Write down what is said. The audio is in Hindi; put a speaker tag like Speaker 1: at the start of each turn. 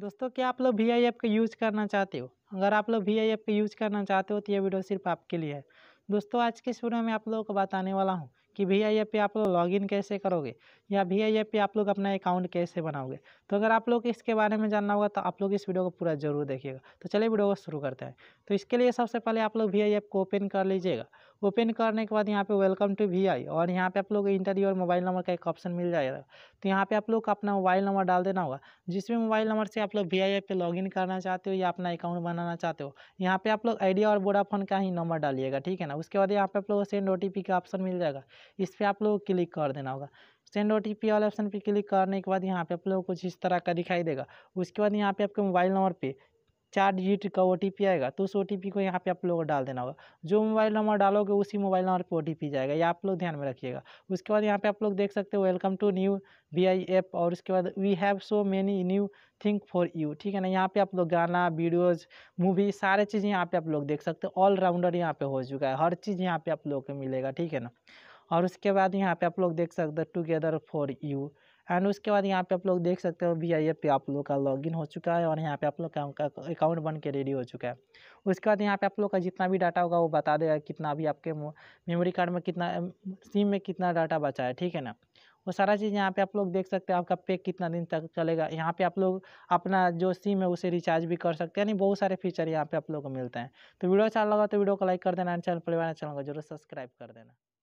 Speaker 1: दोस्तों क्या आप लोग वी आई ऐप का यूज़ करना चाहते हो अगर आप लोग वी आई ऐप का यूज़ करना चाहते हो तो ये वीडियो सिर्फ आपके लिए है दोस्तों आज के शुरू में आप लोगों को बताने वाला हूँ कि वी आई ऐप पे आप लोग लॉगिन कैसे करोगे या वी आई ऐप पे आप लोग अपना अकाउंट कैसे बनाओगे तो अगर आप लोग इसके बारे में जानना होगा तो आप लोग इस वीडियो को पूरा जरूर देखिएगा तो चलिए वीडियो को शुरू करते हैं तो इसके लिए सबसे पहले आप लोग वी आई ऐप को ओपन कर लीजिएगा ओपन करने के बाद यहाँ पे वेलकम टू वी आई और यहाँ पे आप लोग इंटरव्यू और मोबाइल नंबर का एक ऑप्शन मिल जाएगा तो यहाँ पे आप लोग का अपना मोबाइल नंबर डाल देना होगा जिसमें मोबाइल नंबर से आप लोग वी आई पे लॉग लॉगिन करना चाहते हो या अपना अकाउंट बनाना चाहते हो यहाँ पे आप लोग आइडिया और वोडाफोन का ही नंबर डालिएगा ठीक है ना उसके बाद यहाँ पे आप लोग सेंड ओ का ऑप्शन मिल जाएगा इस पर आप लोग क्लिक कर देना होगा सेंड ओ टी पी वाले ऑप्शन पर क्लिक करने के बाद यहाँ पे आप लोगों को कुछ इस तरह का दिखाई देगा उसके बाद यहाँ पे आपके मोबाइल नंबर पे चार डिजिट का ओ आएगा तो उस ओ को यहाँ पे आप लोगों को डाल देना होगा जो मोबाइल नंबर डालोगे उसी मोबाइल नंबर पर ओ जाएगा ये आप लोग ध्यान में रखिएगा उसके बाद यहाँ पे आप लोग देख सकते हो welcome to new V I app और उसके बाद we have so many new think for you ठीक है ना यहाँ पे आप लोग गाना वीडियोज़ मूवी सारे चीज़ यहाँ पे आप लोग देख सकते हो ऑलराउंडर यहाँ पे हो चुका है हर चीज़ यहाँ पे आप लोग को मिलेगा ठीक है ना और उसके बाद यहाँ पे आप लोग देख सकते हो टुगेदर फॉर यू एंड उसके बाद यहाँ पे आप लोग देख सकते हो वी आई पे आप लोग का लॉगिन हो चुका है और यहाँ पे आप लोग का अकाउंट बन के रेडी हो चुका है उसके बाद यहाँ पे आप लोग का जितना भी डाटा होगा वो बता देगा कितना भी आपके मेमोरी कार्ड में कितना सिम में कितना डाटा बचा है ठीक है ना वो सारा चीज़ यहाँ पे आप लोग देख सकते हैं आपका पैक कितना दिन तक चलेगा यहाँ पे आप लोग अपना जो सिम है उसे रिचार्ज भी कर सकते हैं यानी बहुत सारे फीचर यहाँ पे आप लोग को मिलते हैं तो वीडियो अच्छा लगा तो वीडियो को लाइक कर देना चैनल परिवार चैनल को जरूर सब्सक्राइब कर देना